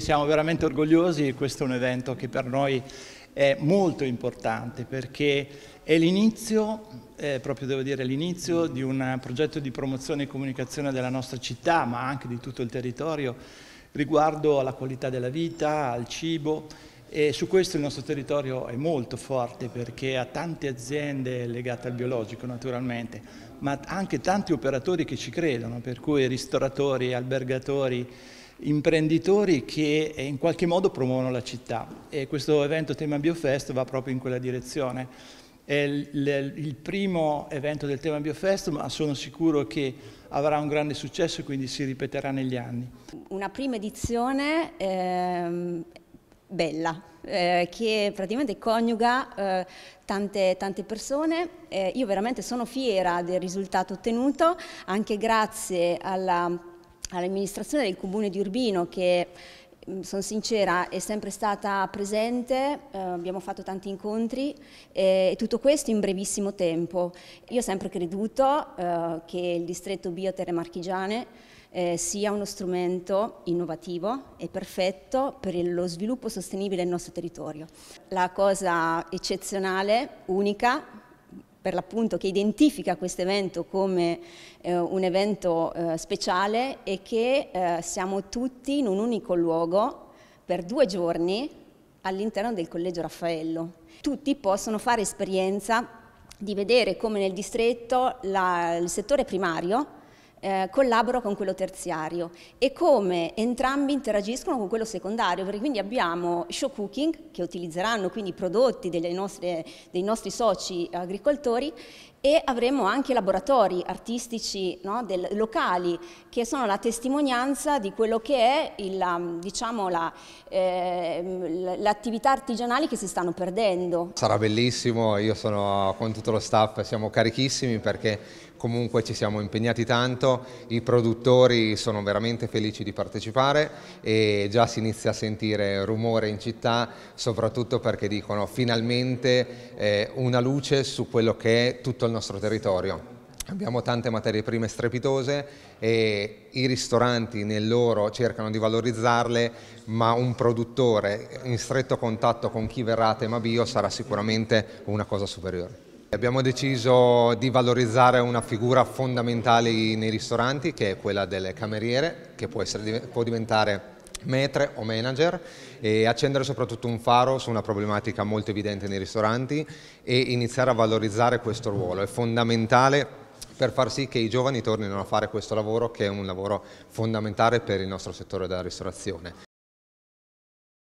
Siamo veramente orgogliosi, questo è un evento che per noi è molto importante perché è l'inizio, eh, proprio devo dire l'inizio, di un progetto di promozione e comunicazione della nostra città ma anche di tutto il territorio riguardo alla qualità della vita, al cibo e su questo il nostro territorio è molto forte perché ha tante aziende legate al biologico naturalmente, ma anche tanti operatori che ci credono, per cui ristoratori, albergatori, imprenditori che eh, in qualche modo promuovono la città e questo evento tema Biofest va proprio in quella direzione. È il primo evento del tema Biofest ma sono sicuro che avrà un grande successo e quindi si ripeterà negli anni. Una prima edizione ehm, bella, eh, che praticamente coniuga eh, tante, tante, persone. Eh, io veramente sono fiera del risultato ottenuto, anche grazie alla all'amministrazione del comune di Urbino che mm, sono sincera, è sempre stata presente, eh, abbiamo fatto tanti incontri eh, e tutto questo in brevissimo tempo. Io ho sempre creduto eh, che il distretto Bioterre Marchigiane eh, sia uno strumento innovativo e perfetto per lo sviluppo sostenibile del nostro territorio. La cosa eccezionale, unica, per l'appunto che identifica questo evento come eh, un evento eh, speciale e che eh, siamo tutti in un unico luogo per due giorni all'interno del Collegio Raffaello. Tutti possono fare esperienza di vedere come nel distretto la, il settore primario eh, collabora con quello terziario e come entrambi interagiscono con quello secondario, perché quindi abbiamo show cooking che utilizzeranno quindi i prodotti nostre, dei nostri soci agricoltori e avremo anche laboratori artistici no, del, locali che sono la testimonianza di quello che è l'attività um, diciamo, la, eh, artigianale che si stanno perdendo. Sarà bellissimo, io sono con tutto lo staff, siamo carichissimi perché comunque ci siamo impegnati tanto, i produttori sono veramente felici di partecipare e già si inizia a sentire rumore in città, soprattutto perché dicono finalmente eh, una luce su quello che è tutto il nostro territorio. Abbiamo tante materie prime strepitose e i ristoranti nel loro cercano di valorizzarle, ma un produttore in stretto contatto con chi verrà a tema bio sarà sicuramente una cosa superiore. Abbiamo deciso di valorizzare una figura fondamentale nei ristoranti che è quella del cameriere che può, essere, può diventare metre o manager e accendere soprattutto un faro su una problematica molto evidente nei ristoranti e iniziare a valorizzare questo ruolo. È fondamentale per far sì che i giovani tornino a fare questo lavoro che è un lavoro fondamentale per il nostro settore della ristorazione.